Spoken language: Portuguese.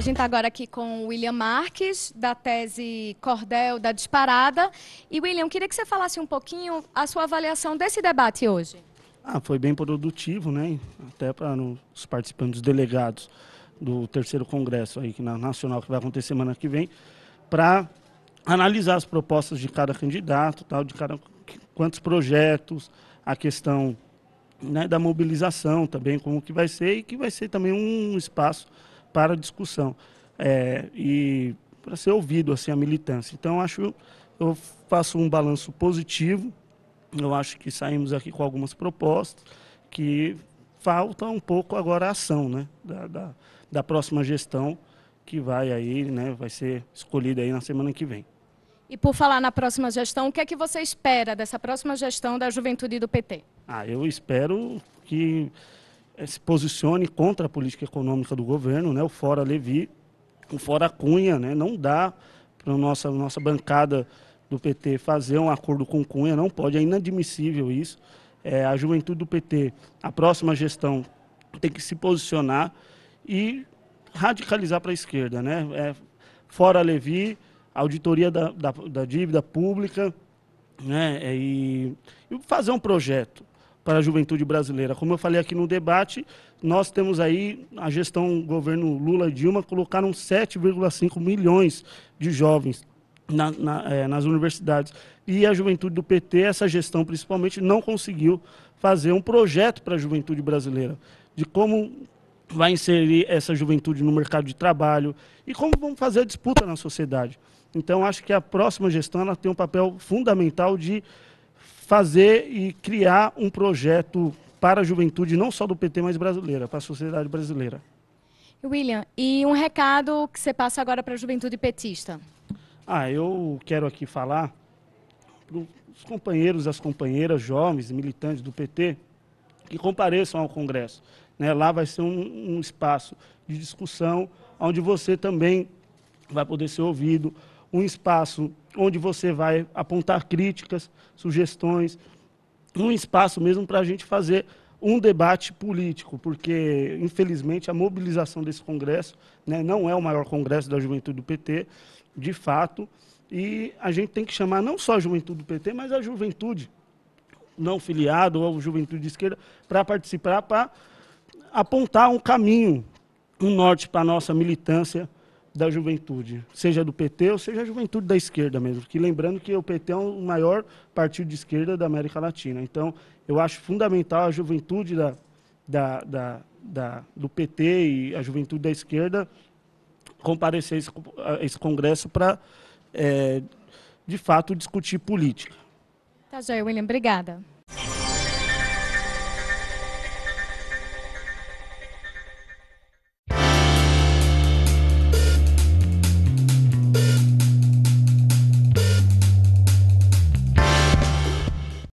A gente está agora aqui com o William Marques, da tese Cordel da Disparada. E, William, queria que você falasse um pouquinho a sua avaliação desse debate hoje. Ah, foi bem produtivo, né? Até para os participantes, delegados do terceiro congresso aí, que na nacional que vai acontecer semana que vem, para analisar as propostas de cada candidato, tal, de cada quantos projetos, a questão né, da mobilização também, como que vai ser e que vai ser também um espaço para discussão é, e para ser ouvido assim a militância. Então acho eu faço um balanço positivo. Eu acho que saímos aqui com algumas propostas que falta um pouco agora a ação, né, da, da, da próxima gestão que vai aí, né, vai ser escolhida aí na semana que vem. E por falar na próxima gestão, o que é que você espera dessa próxima gestão da juventude do PT? Ah, eu espero que eh, se posicione contra a política econômica do governo, né? o Fora Levi, o Fora Cunha, né? não dá para a nossa, nossa bancada do PT fazer um acordo com Cunha, não pode, é inadmissível isso. É, a juventude do PT, a próxima gestão tem que se posicionar e radicalizar para a esquerda. Né? É, fora Levi, auditoria da, da, da dívida pública, né? É, e, e fazer um projeto para a juventude brasileira. Como eu falei aqui no debate, nós temos aí a gestão governo Lula e Dilma colocaram 7,5 milhões de jovens na, na, é, nas universidades. E a juventude do PT, essa gestão principalmente, não conseguiu fazer um projeto para a juventude brasileira, de como vai inserir essa juventude no mercado de trabalho e como vamos fazer a disputa na sociedade. Então, acho que a próxima gestão ela tem um papel fundamental de fazer e criar um projeto para a juventude, não só do PT, mas brasileira, para a sociedade brasileira. William, e um recado que você passa agora para a juventude petista? Ah, eu quero aqui falar para os companheiros, as companheiras, jovens, militantes do PT, que compareçam ao Congresso. Né? Lá vai ser um, um espaço de discussão, onde você também vai poder ser ouvido, um espaço onde você vai apontar críticas, sugestões, um espaço mesmo para a gente fazer um debate político, porque, infelizmente, a mobilização desse Congresso né, não é o maior Congresso da juventude do PT, de fato, e a gente tem que chamar não só a juventude do PT, mas a juventude não filiada ou a juventude de esquerda para participar, para apontar um caminho, um norte para a nossa militância da juventude, seja do PT ou seja a juventude da esquerda mesmo. Que lembrando que o PT é o maior partido de esquerda da América Latina. Então, eu acho fundamental a juventude da, da, da, da do PT e a juventude da esquerda comparecer a esse, a esse congresso para, é, eh, de fato, discutir política. Tá, Jair William, obrigada.